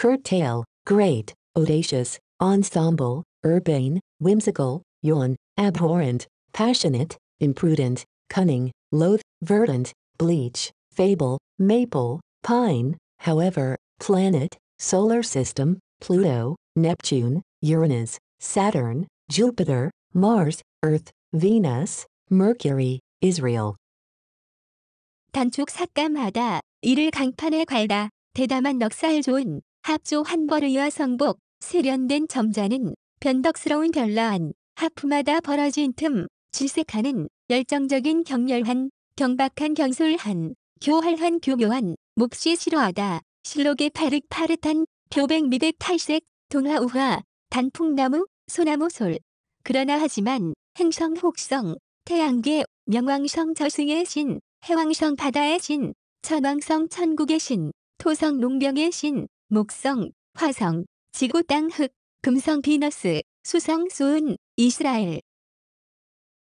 curtail, great, audacious, ensemble, urbane, whimsical, yawn, abhorrent, passionate, imprudent, cunning, loath, verdant, bleach, fable, maple, pine, however, planet, solar system, Pluto, Neptune, Uranus, Saturn, Jupiter, Mars, Earth, Venus, Mercury, Israel. 단축 삭감하다. 이를 강판에 갈다. 대담한 넉살 존. 합조 한벌의와 성복, 세련된 점자는 변덕스러운 별난 하품마다 벌어진 틈, 질색하는 열정적인 격렬한, 경박한 경솔한, 교활한 교묘한, 몹시 싫어하다, 실록의 파릇파릇한, 교백 미백 탈색, 동화 우화, 단풍나무, 소나무 솔. 그러나 하지만 행성 혹성, 태양계, 명왕성 저승의 신, 해왕성 바다의 신, 천왕성 천국의 신, 토성 농병의 신, 목성, 화성, 지구 땅 흙, 금성 비너스, 수성 수은, 이스라엘.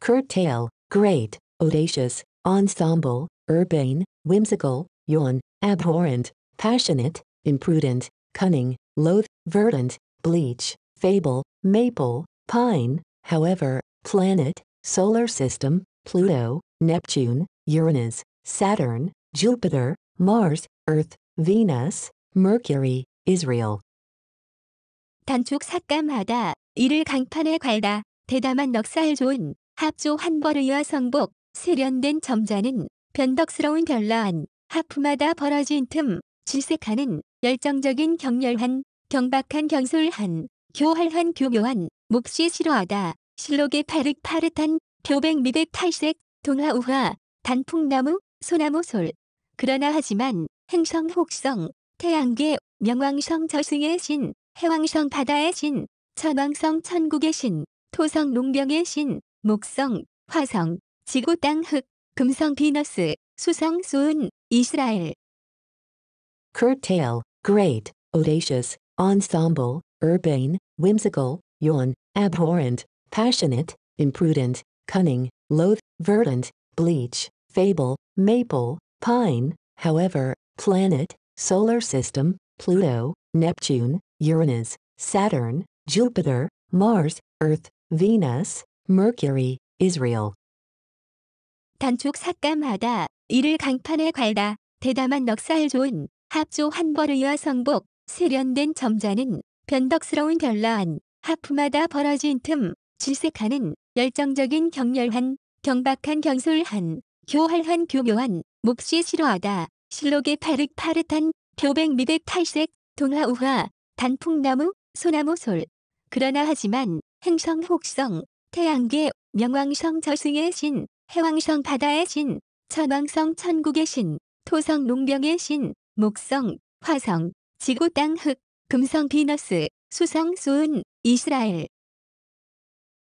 curtail, great, audacious, ensemble, urbane, whimsical, yawn, abhorrent, passionate, imprudent, cunning, loath, verdant, bleach, fable, maple, pine, however, planet, solar system, Pluto, Neptune, Uranus, Saturn, Jupiter, Mars, Earth, Venus, Mercury, Israel. 단축 삭감하다, 이를 강판에 갈다, 대담한 넉살 좋은, 합조 한벌의와 성복, 세련된 점자는 변덕스러운 별라한, 하품하다 벌어진 틈, 질색하는, 열정적인 격렬한, 경박한 경솔한, 교활한 교묘한, 몹시 싫어하다, 실록의 파릇파릇한, 교백 미백 탈색, 동화우화, 단풍나무, 소나무솔. 그러나 하지만 행성 혹성, 태양계, 명왕성 저승의 신, 해왕성 바다의 신, 천왕성 천국의 신, 토성 농병의 신, 목성, 화성, 지구 땅 흙, 금성 비너스, 수성 수은, 이스라엘. curtail, great, audacious, ensemble, urbane, whimsical, yawn, abhorrent, passionate, imprudent, cunning, loath, verdant, bleach, fable, maple, pine, however, planet, Solar System, Pluto, Neptune, Uranus, Saturn, Jupiter, Mars, Earth, Venus, Mercury, Israel. 단축 삭감하다, 이를 강판에 갈다, 대담한 넉살 좋은, 합조 한벌의와 성복, 세련된 점자는 변덕스러운 별한 하품하다 벌어진 틈, 질색하는, 열정적인 격렬한, 경박한 경솔한, 교활한 교묘한, 몹시 싫어하다. 실록의 파릇 파릇한 표백 미백 탈색 동화 우화 단풍나무 소나무 솔 그러나 하지만 행성 혹성 태양계 명왕성 저승의 신 해왕성 바다의 신 천왕성 천국의 신 토성 농병의 신 목성 화성 지구 땅흙 금성 비너스 수성 수은 이스라엘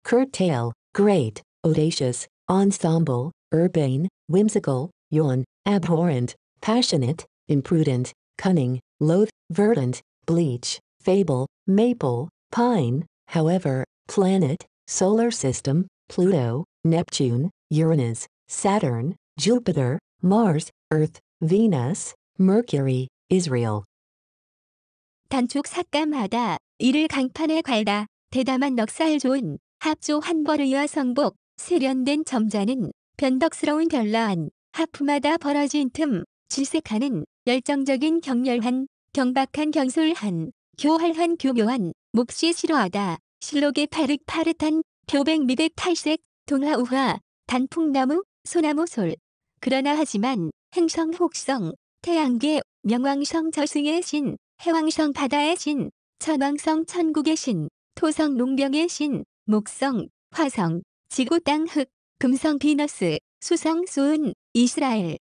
curtail great audacious ensemble urbane whimsical yawn abhorrent passionate, imprudent, cunning, loath, verdant, bleach, fable, maple, pine, however, planet, solar system, Pluto, Neptune, Uranus, Saturn, Jupiter, Mars, Earth, Venus, Mercury, Israel. 단축 삭감하다, 이를 강판에 갈다, 대담한 넉살 좋은, 합조 한벌의와 성복, 세련된 점자는 변덕스러운 별난, 하품하다 벌어진 틈, 질색하는 열정적인 격렬한 경박한 경솔한 교활한 교묘한 몹시 싫어하다 실록의 파릇파릇한 표백 미백 탈색 동화 우화 단풍나무 소나무 솔 그러나 하지만 행성 혹성 태양계 명왕성 저승의 신 해왕성 바다의 신 천왕성 천국의 신 토성 농병의 신 목성 화성 지구 땅흙 금성 비너스 수성 수은 이스라엘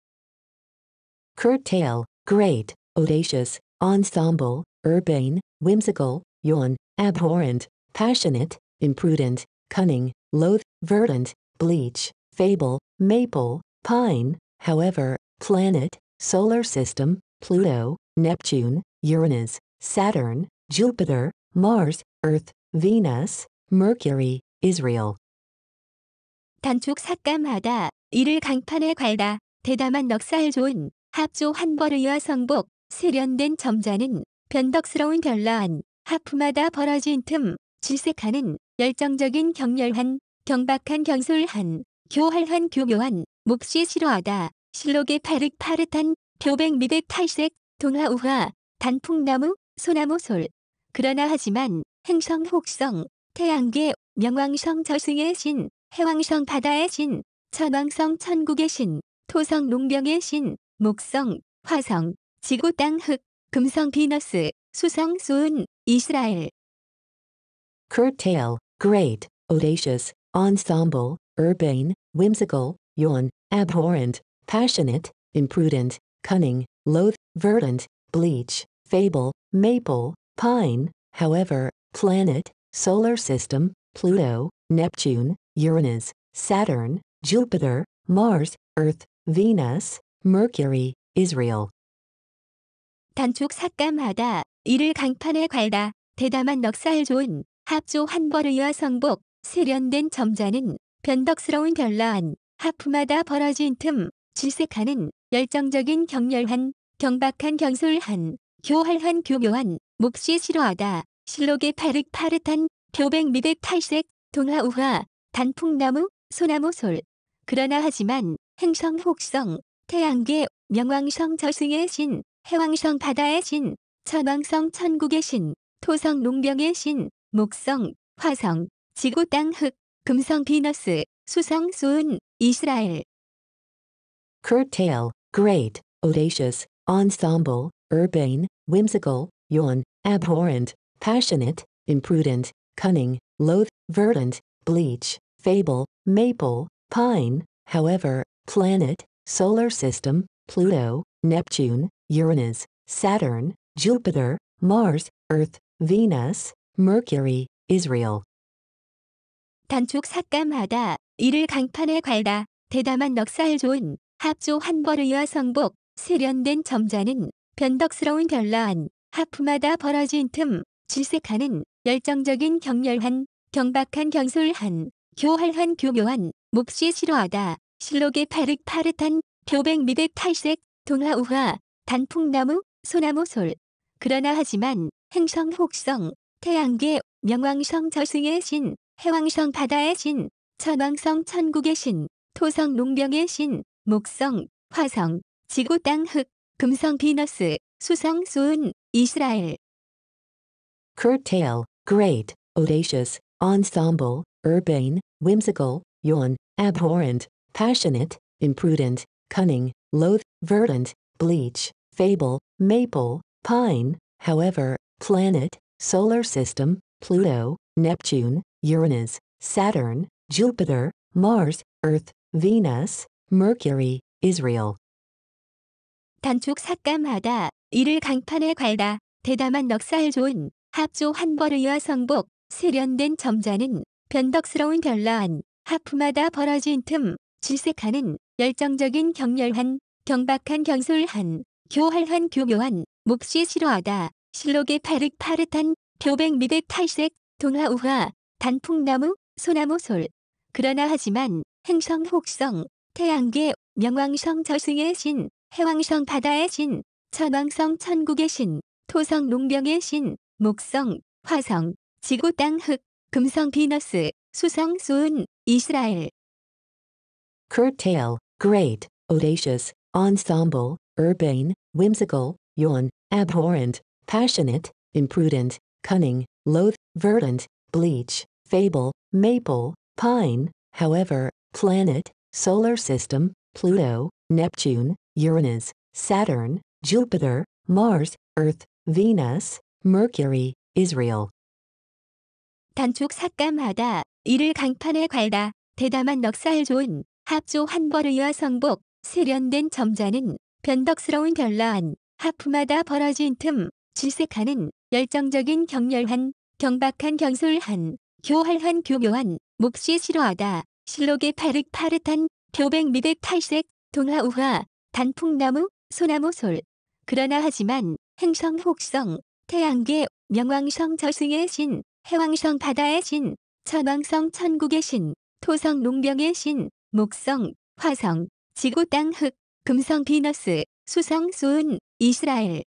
curtail, great, audacious, ensemble, urbane, whimsical, yawn, abhorrent, passionate, imprudent, cunning, loath, verdant, bleach, fable, maple, pine, however, planet, solar system, Pluto, Neptune, Uranus, Saturn, Jupiter, Mars, Earth, Venus, Mercury, Israel. 단축 삭감하다. 이를 강판에 갈다. 대담한 넉살 존. 합조 한벌의와 성복, 세련된 점자는 변덕스러운 별라한, 하품마다 벌어진 틈, 질색하는, 열정적인 격렬한, 경박한 경솔한, 교활한 교묘한, 몹시 싫어하다, 실록의 파릇파릇한, 표백 미백 탈색, 동화우화, 단풍나무, 소나무솔. 그러나 하지만 행성 혹성, 태양계, 명왕성 저승의 신, 해왕성 바다의 신, 천왕성 천국의 신, 토성 농병의 신, 목성, 화성, 지구 땅 흙, 금성 비너스, 수성 수은, 이스라엘. curtail, great, audacious, ensemble, urbane, whimsical, yawn, abhorrent, passionate, imprudent, cunning, loath, verdant, bleach, fable, maple, pine, however, planet, solar system, Pluto, Neptune, Uranus, Saturn, Jupiter, Mars, Earth, Venus, Mercury, Israel. 단축 삭감하다, 이를 강판에 갈다, 대담한 넉살 좋은, 합조 환벌의와 성복, 세련된 점자는 변덕스러운 별라한, 하품하다 벌어진 틈, 질색하는, 열정적인 격렬한, 경박한 경솔한, 교활한 교묘한, 몹시 싫어하다, 실록의 파릇파릇한, 표백 미백 탈색, 동화 우화, 단풍나무, 소나무 솔. 그러나 하지만 행성 혹성, 태양계, 명왕성 저승의 신, 해왕성 바다의 신, 천왕성 천국의 신, 토성 농병의 신, 목성, 화성, 지구 땅 흙, 금성 비너스, 수성 수은, 이스라엘. curtail, great, audacious, ensemble, urbane, whimsical, yawn, abhorrent, passionate, imprudent, cunning, loath, verdant, bleach, fable, maple, pine, however, planet, Solar System, Pluto, Neptune, Uranus, Saturn, Jupiter, Mars, Earth, Venus, Mercury, Israel. 단축 삭감하다, 이를 강판에 갈다, 대담한 넉살 좋은, 합조 한벌의와 성복, 세련된 점자는 변덕스러운 별난, 하품하다 벌어진 틈, 질색하는, 열정적인 격렬한, 경박한 경솔한, 교활한 교묘한, 몹시 싫어하다. 실록의 파릇 파릇한 표백 미백 탈색 동화 우화 단풍나무 소나무 솔 그러나 하지만 행성 혹성 태양계 명왕성 저승의 신 해왕성 바다의 신 천왕성 천국의 신 토성 농병의 신 목성 화성 지구 땅흙 금성 비너스 수성 수은 이스라엘 curtail great audacious ensemble urban whimsical yawn abhorrent passionate, imprudent, cunning, loath, verdant, bleach, fable, maple, pine, however, planet, solar system, Pluto, Neptune, Uranus, Saturn, Jupiter, Mars, Earth, Venus, Mercury, Israel. 단축 삭감하다, 이를 강판에 갈다, 대담한 넉살 좋은, 합조 환벌의와 성복, 세련된 점자는 변덕스러운 별난, 하품하다 벌어진 틈, 질색하는 열정적인 격렬한 경박한 경솔한 교활한 교묘한 몫이 싫어하다 실록의 파릇파릇한 표백 미백 탈색 동화 우화 단풍나무 소나무 솔 그러나 하지만 행성 혹성 태양계 명왕성 저승의 신 해왕성 바다의 신 천왕성 천국의 신 토성 농병의 신 목성 화성 지구 땅흙 금성 비너스 수성 수은 이스라엘 curtail, great, audacious, ensemble, urbane, whimsical, yawn, abhorrent, passionate, imprudent, cunning, loath, verdant, bleach, fable, maple, pine, however, planet, solar system, Pluto, Neptune, Uranus, Saturn, Jupiter, Mars, Earth, Venus, Mercury, Israel. 단축 삭감하다. 이를 강판에 갈다. 대담한 넉살 좋은. 합조 환벌의와 성복, 세련된 점자는 변덕스러운 별라한 하품마다 벌어진 틈, 질색하는 열정적인 격렬한, 경박한 경솔한, 교활한 교묘한, 몹시 싫어하다, 실록의 파릇파릇한, 표백 미백 탈색, 동화 우화, 단풍나무, 소나무 솔. 그러나 하지만 행성 혹성, 태양계, 명왕성 저승의 신, 해왕성 바다의 신, 천왕성 천국의 신, 토성 농병의 신, 목성, 화성, 지구 땅 흙, 금성 비너스, 수성 수은, 이스라엘.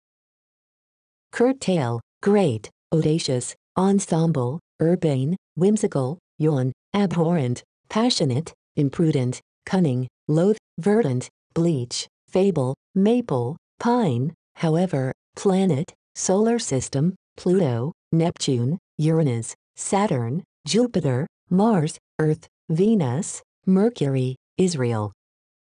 curtail, great, audacious, ensemble, urbane, whimsical, yawn, abhorrent, passionate, imprudent, cunning, loath, verdant, bleach, fable, maple, pine, however, planet, solar system, Pluto, Neptune, Uranus, Saturn, Jupiter, Mars, Earth, Venus, Mercury, Israel